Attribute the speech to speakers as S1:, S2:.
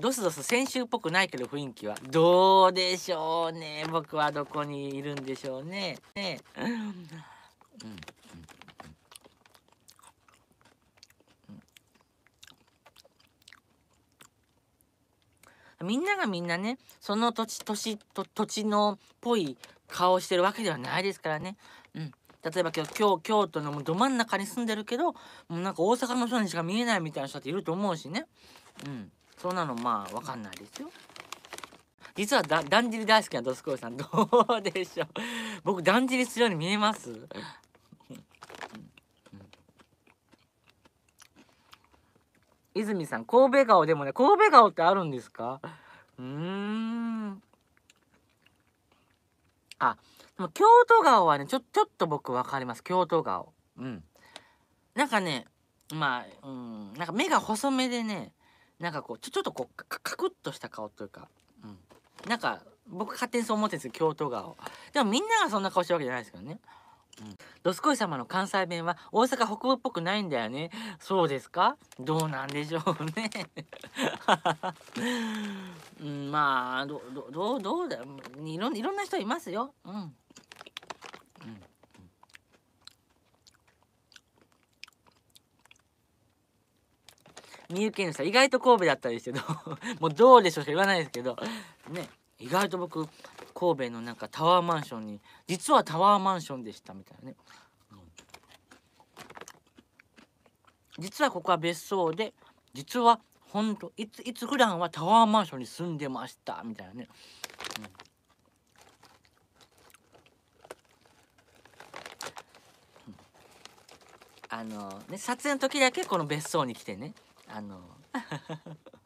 S1: ドスドス先週っぽくないけど雰囲気はどうでしょうね僕はどこにいるんでしょうねね、うんうん、うん、みんながみんなねその土地土地土土地のっぽい顔してるわけではないですからね、うん、例えば今日京京都のど真ん中に住んでるけどもうなんか大阪の人にしか見えないみたいな人っていると思うしね。うんそんなのまあわかんないですよ実はだだんじり大好きなドスコイさんどうでしょう僕だんじりするように見えます泉さん神戸顔でもね神戸顔ってあるんですかうんあでも京都顔はねちょちょっと僕分かります京都顔うんなんかねまあうんなんか目が細めでねなんかこうちょちょっとこうカクッとした顔というか、うん、なんか僕勝手にそう思ってるんです京都顔でもみんながそんな顔してるわけじゃないですけどね、うん、ドスコイ様の関西弁は大阪北部っぽくないんだよねそうですかどうなんでしょうね、うん、まあどどどうどうだいろいろんな人いますようん三重県の人意外と神戸だったんですけど もうどうでしょうしか言わないですけどね意外と僕神戸のなんかタワーマンションに実はタワーマンションでしたみたいなね、うん、実はここは別荘で実はほんといついつ普段はタワーマンションに住んでましたみたいなね、うん、あのね撮影の時だけこの別荘に来てねあの